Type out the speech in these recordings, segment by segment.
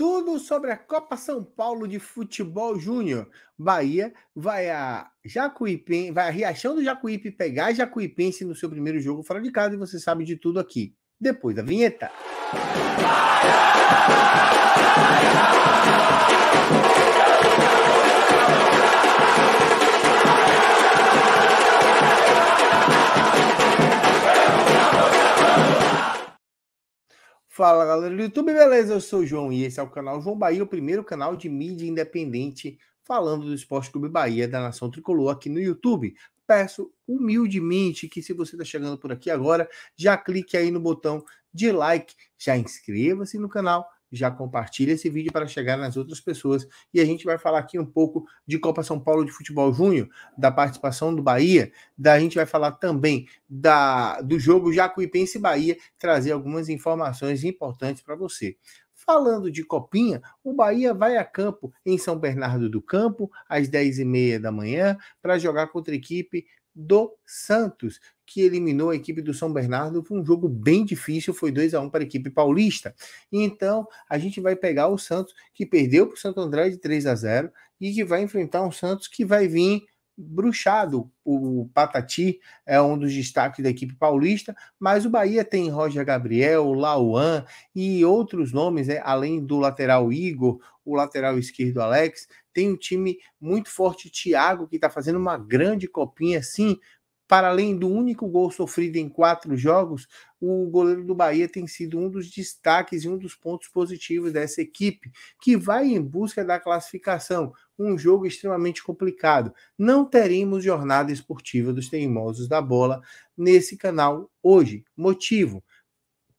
tudo sobre a Copa São Paulo de Futebol Júnior. Bahia vai a vai a Riachão do Jacuípe pegar a Jacuipense no seu primeiro jogo fora de casa e você sabe de tudo aqui. Depois da vinheta. Bahia! Bahia! Fala galera do YouTube, beleza? Eu sou o João e esse é o canal João Bahia, o primeiro canal de mídia independente falando do Esporte Clube Bahia da Nação Tricolor aqui no YouTube. Peço humildemente que, se você está chegando por aqui agora, já clique aí no botão de like, já inscreva-se no canal, já compartilha esse vídeo para chegar nas outras pessoas. E a gente vai falar aqui um pouco de Copa São Paulo de Futebol Junho, da participação do Bahia, da a gente vai falar também da do jogo Jacuipense Bahia, trazer algumas informações importantes para você. Falando de Copinha, o Bahia vai a campo em São Bernardo do Campo, às 10h30 da manhã, para jogar contra a equipe do Santos, que eliminou a equipe do São Bernardo. Foi um jogo bem difícil, foi 2 a 1 para a equipe paulista. Então, a gente vai pegar o Santos, que perdeu para o Santo André de 3 a 0 e que vai enfrentar um Santos que vai vir bruxado. O Patati é um dos destaques da equipe paulista, mas o Bahia tem Roger Gabriel, Lauan e outros nomes, né? além do lateral Igor, o lateral esquerdo Alex. Tem um time muito forte, Thiago, que está fazendo uma grande copinha, sim, para além do único gol sofrido em quatro jogos, o goleiro do Bahia tem sido um dos destaques e um dos pontos positivos dessa equipe, que vai em busca da classificação. Um jogo extremamente complicado. Não teremos jornada esportiva dos teimosos da bola nesse canal hoje. Motivo: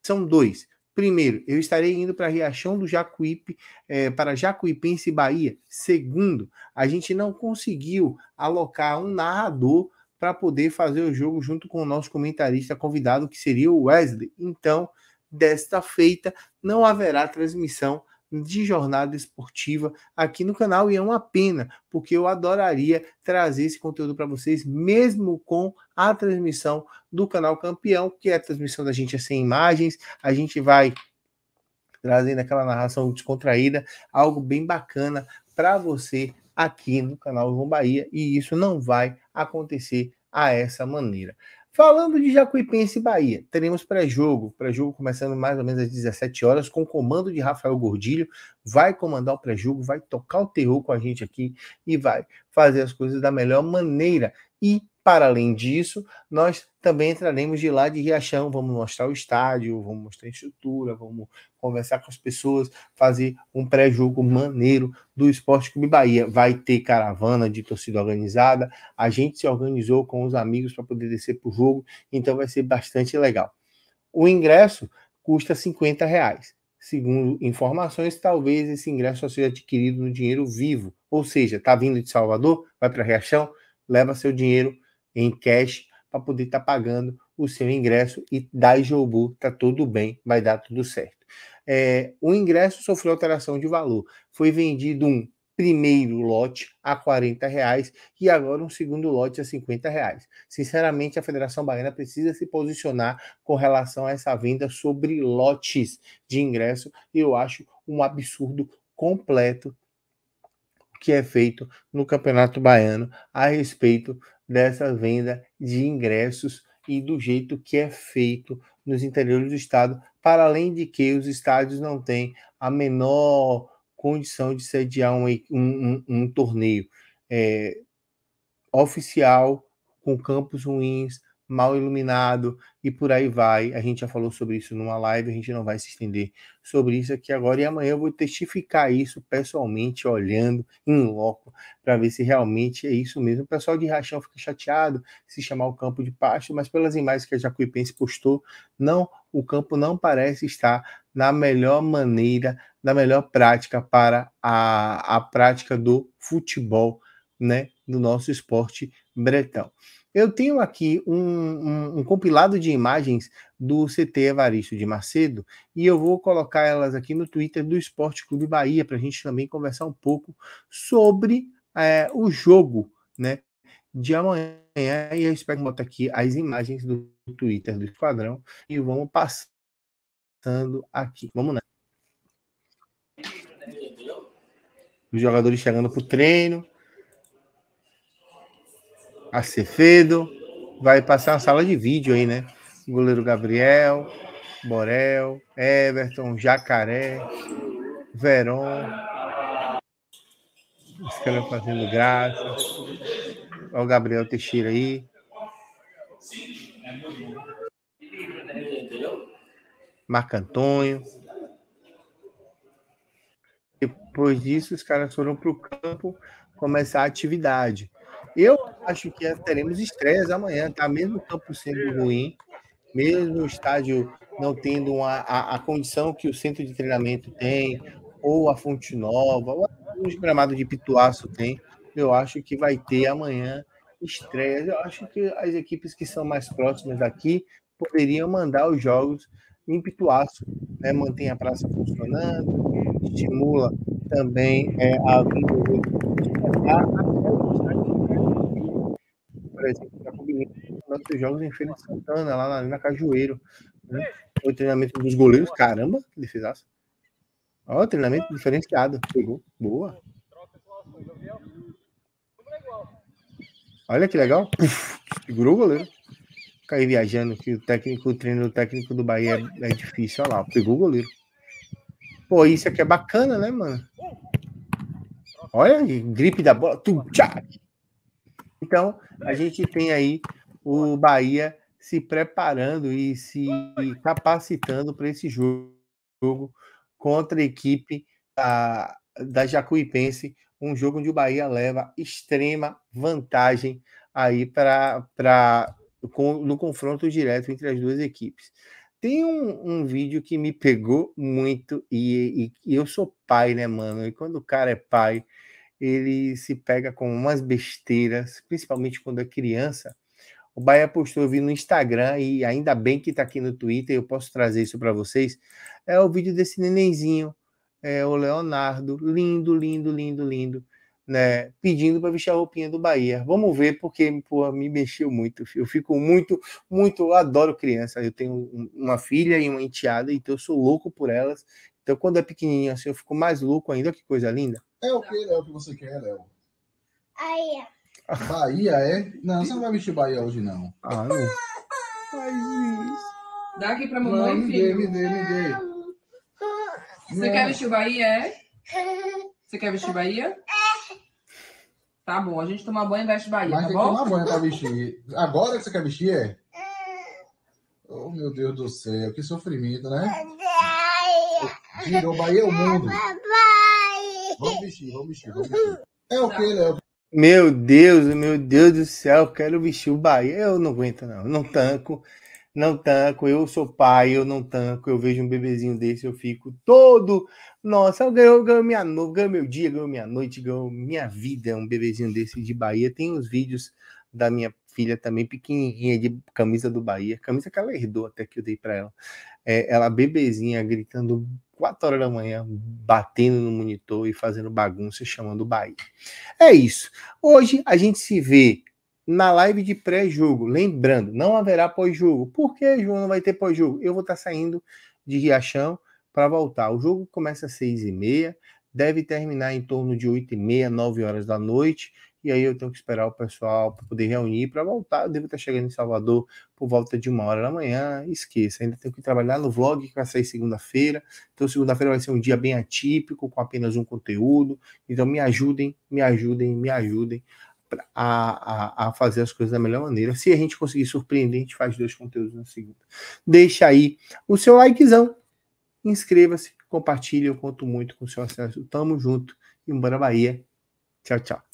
são dois. Primeiro, eu estarei indo para Riachão do Jacuípe, é, para Jacuípense Bahia. Segundo, a gente não conseguiu alocar um narrador para poder fazer o jogo junto com o nosso comentarista convidado, que seria o Wesley. Então, desta feita, não haverá transmissão de jornada esportiva aqui no canal e é uma pena, porque eu adoraria trazer esse conteúdo para vocês, mesmo com a transmissão do canal Campeão, que é a transmissão da gente é sem imagens, a gente vai trazendo aquela narração descontraída, algo bem bacana para você aqui no canal João Bahia e isso não vai acontecer a essa maneira. Falando de Jacuipense e Bahia, teremos pré-jogo, pré-jogo começando mais ou menos às 17 horas, com o comando de Rafael Gordilho, vai comandar o pré-jogo, vai tocar o terror com a gente aqui e vai fazer as coisas da melhor maneira. E para além disso, nós também entraremos de lá de Riachão, vamos mostrar o estádio, vamos mostrar a estrutura, vamos conversar com as pessoas, fazer um pré-jogo maneiro do Esporte Clube Bahia. Vai ter caravana de torcida organizada, a gente se organizou com os amigos para poder descer para o jogo, então vai ser bastante legal. O ingresso custa 50 reais. Segundo informações, talvez esse ingresso só seja adquirido no dinheiro vivo, ou seja, está vindo de Salvador, vai para Riachão, leva seu dinheiro em cash para poder estar tá pagando o seu ingresso e da Ijobu tá tudo bem, vai dar tudo certo. É, o ingresso sofreu alteração de valor. Foi vendido um primeiro lote a 40 reais e agora um segundo lote a 50 reais. Sinceramente, a Federação Baiana precisa se posicionar com relação a essa venda sobre lotes de ingresso. E eu acho um absurdo completo que é feito no Campeonato Baiano a respeito dessa venda de ingressos e do jeito que é feito nos interiores do estado, para além de que os estádios não têm a menor condição de sediar um, um, um torneio é, oficial, com campos ruins, mal iluminado e por aí vai. A gente já falou sobre isso numa live, a gente não vai se estender sobre isso aqui agora. E amanhã eu vou testificar isso pessoalmente, olhando em loco, para ver se realmente é isso mesmo. O pessoal de Rachão fica chateado se chamar o campo de pasto, mas pelas imagens que a Jacuipense postou, não, o campo não parece estar na melhor maneira, na melhor prática para a, a prática do futebol, né, do nosso esporte bretão. Eu tenho aqui um, um, um, compilado de imagens do CT Evaristo de Macedo e eu vou colocar elas aqui no Twitter do Esporte Clube Bahia para a gente também conversar um pouco sobre é, o jogo né, de amanhã. E eu espero botar aqui as imagens do Twitter do Esquadrão e vamos passando aqui. Vamos lá. Os jogadores chegando para o treino. Acevedo, vai passar a sala de vídeo aí, né? goleiro Gabriel, Borel, Everton, Jacaré, Veron. Os caras tá fazendo graça. Olha o Gabriel Teixeira aí. Marco Antônio. Depois disso, os caras foram para o campo começar a atividade. Eu acho que é, teremos estreias amanhã, tá? Mesmo o campo sendo ruim, mesmo o estádio não tendo uma, a, a condição que o centro de treinamento tem, ou a Fonte Nova, ou gramado de Pituaço tem, eu acho que vai ter amanhã estreias. Eu acho que as equipes que são mais próximas daqui poderiam mandar os jogos em Pituaço, né? mantém a praça funcionando, estimula também é, a vida por exemplo, já nossos jogos em Feira de Santana, lá na, na Cajueiro. Né? O treinamento dos goleiros, caramba, que defesaço. Ó, treinamento diferenciado. Pegou. Boa. Olha que legal. Uf, segurou o goleiro. Cair viajando, que o técnico, o treino técnico do Bahia é, é difícil. Olha lá, pegou o goleiro. Pô, isso aqui é bacana, né, mano? Olha, gripe da bola. Tum, tchá, então, a gente tem aí o Bahia se preparando e se capacitando para esse jogo contra a equipe da, da Jacuipense, um jogo onde o Bahia leva extrema vantagem aí para no confronto direto entre as duas equipes. Tem um, um vídeo que me pegou muito e, e, e eu sou pai, né, mano? E quando o cara é pai, ele se pega com umas besteiras, principalmente quando é criança. O Bahia postou, eu vi no Instagram, e ainda bem que está aqui no Twitter, eu posso trazer isso para vocês. É o vídeo desse nenenzinho, é, o Leonardo, lindo, lindo, lindo, lindo, né? Pedindo para vestir a roupinha do Bahia. Vamos ver, porque Pô, me mexeu muito. Eu fico muito, muito, adoro criança. Eu tenho uma filha e uma enteada, então eu sou louco por elas. Então, quando é pequenininho assim, eu fico mais louco ainda. Que coisa linda. É o que, Léo, que você quer, Léo? Bahia. Bahia, é? Não, você não vai vestir Bahia hoje, não. Ah, não. Faz isso. Dá aqui pra mamãe, não, me filho. Me dê, me dê, me dê. Você quer vestir Bahia, é? Você quer vestir Bahia? Tá bom, a gente toma banho e veste Bahia, Mas tá bom? Mas tem que tomar banho pra vestir. Agora que você quer vestir, é? Oh, meu Deus do céu, que sofrimento, né? Virou Bahia é o mundo. Vamos vestir, vamos vestir, vamos vestir. É o que, Léo? Meu Deus, meu Deus do céu, quero vestir o Bahia. Eu não aguento, não. Não tanco, não tanco. Eu sou pai, eu não tanco. Eu vejo um bebezinho desse, eu fico todo. Nossa, eu ganho, eu ganho minha noite, ganho meu dia, ganho minha noite, ganho minha vida. É um bebezinho desse de Bahia. Tem uns vídeos da minha filha também, pequenininha, de camisa do Bahia, camisa que ela herdou até que eu dei para ela. É, ela, bebezinha, gritando 4 horas da manhã, batendo no monitor e fazendo bagunça, chamando o Bahia. É isso. Hoje a gente se vê na live de pré-jogo. Lembrando, não haverá pós-jogo. Por que, João, não vai ter pós-jogo? Eu vou estar tá saindo de Riachão para voltar. O jogo começa às 6h30, deve terminar em torno de 8h30, 9 horas da noite. E aí eu tenho que esperar o pessoal para poder reunir para voltar. Eu devo estar chegando em Salvador por volta de uma hora da manhã. Esqueça, ainda tenho que trabalhar no vlog que vai sair segunda-feira. Então, segunda-feira vai ser um dia bem atípico, com apenas um conteúdo. Então, me ajudem, me ajudem, me ajudem a, a, a, fazer as coisas da melhor maneira. Se a gente conseguir surpreender, a gente faz dois conteúdos na segunda. Deixa aí o seu likezão, inscreva-se, compartilhe. Eu conto muito com o seu acesso. Tamo junto. E bora Bahia. Tchau, tchau.